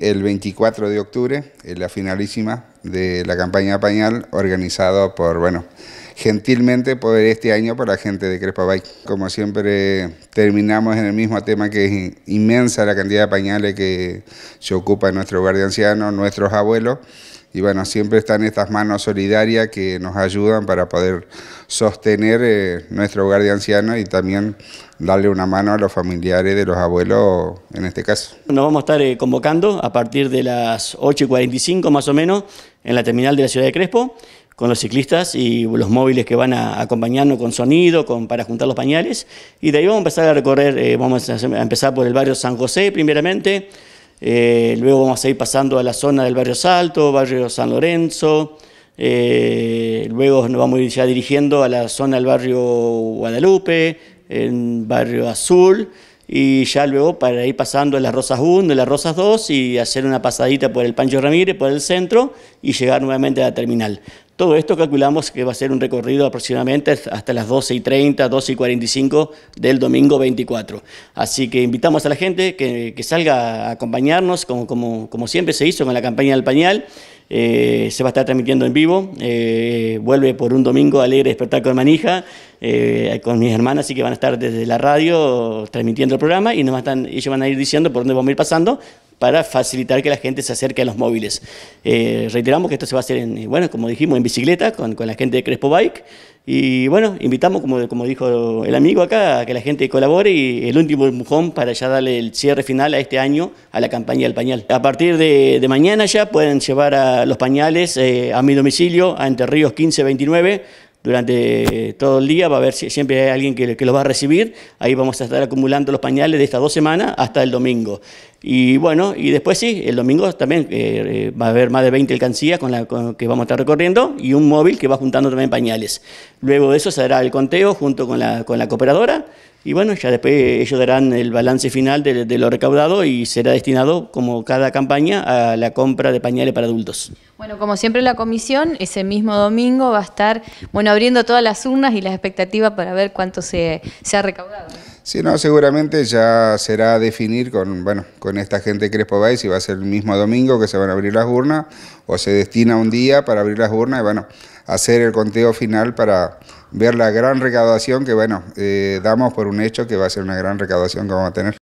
el 24 de octubre, es eh, la finalísima de la campaña Pañal, organizado por, bueno, gentilmente por este año por la gente de Crespa Bike. Como siempre, terminamos en el mismo tema que es inmensa la cantidad de pañales que se ocupa en nuestro hogar de ancianos, nuestros abuelos y bueno, siempre están estas manos solidarias que nos ayudan para poder sostener eh, nuestro hogar de ancianos y también darle una mano a los familiares de los abuelos en este caso. Nos vamos a estar eh, convocando a partir de las 8 y 45 más o menos en la terminal de la ciudad de Crespo con los ciclistas y los móviles que van a acompañarnos con sonido, con, para juntar los pañales. Y de ahí vamos a empezar a recorrer, eh, vamos a empezar por el barrio San José primeramente, eh, luego vamos a ir pasando a la zona del barrio Salto, barrio San Lorenzo. Eh, luego nos vamos a ir ya dirigiendo a la zona del barrio Guadalupe, en barrio Azul. Y ya luego para ir pasando a las Rosas 1, a las Rosas 2 y hacer una pasadita por el Pancho Ramírez, por el centro y llegar nuevamente a la terminal. Todo esto calculamos que va a ser un recorrido aproximadamente hasta las 12 y 30, 12 y 45 del domingo 24. Así que invitamos a la gente que, salga a acompañarnos, como, siempre se hizo con la campaña del pañal. Eh, se va a estar transmitiendo en vivo. Eh, vuelve por un domingo alegre despertar con manija, eh, con mis hermanas, así que van a estar desde la radio transmitiendo el programa y ellos van a ir diciendo por dónde vamos a ir pasando para facilitar que la gente se acerque a los móviles. Eh, reiteramos que esto se va a hacer, en, eh, bueno, como dijimos, en bicicleta, con, la gente de Crespo Bike. Y bueno, invitamos, como, como dijo el amigo acá, a que la gente colabore y el último empujón para ya darle el cierre final a este año a la campaña del pañal. A partir de, mañana ya pueden llevar los pañales eh, a mi domicilio, a Entre Ríos 1529 durante todo el día, va a haber siempre hay alguien que, que, los va a recibir, ahí vamos a estar acumulando los pañales de estas dos semanas hasta el domingo. Y bueno, y después sí, el domingo también eh, eh, va a haber más de 20 alcancías con la que vamos a estar recorriendo y un móvil que va juntando también pañales. Luego de eso se hará el conteo junto con la, con la cooperadora y bueno, ya después ellos darán el balance final de, de, lo recaudado y será destinado, como cada campaña, a la compra de pañales para adultos. Bueno, como siempre la comisión, ese mismo domingo va a estar, bueno, abriendo todas las urnas y las expectativas para ver cuánto se, se ha recaudado. Si no, seguramente ya será definir con, bueno, con esta gente Crespo Bay si va a ser el mismo domingo que se van a abrir las urnas o se destina un día para abrir las urnas y bueno, hacer el conteo final para ver la gran recaudación que bueno, eh, damos por un hecho que va a ser una gran recaudación que vamos a tener.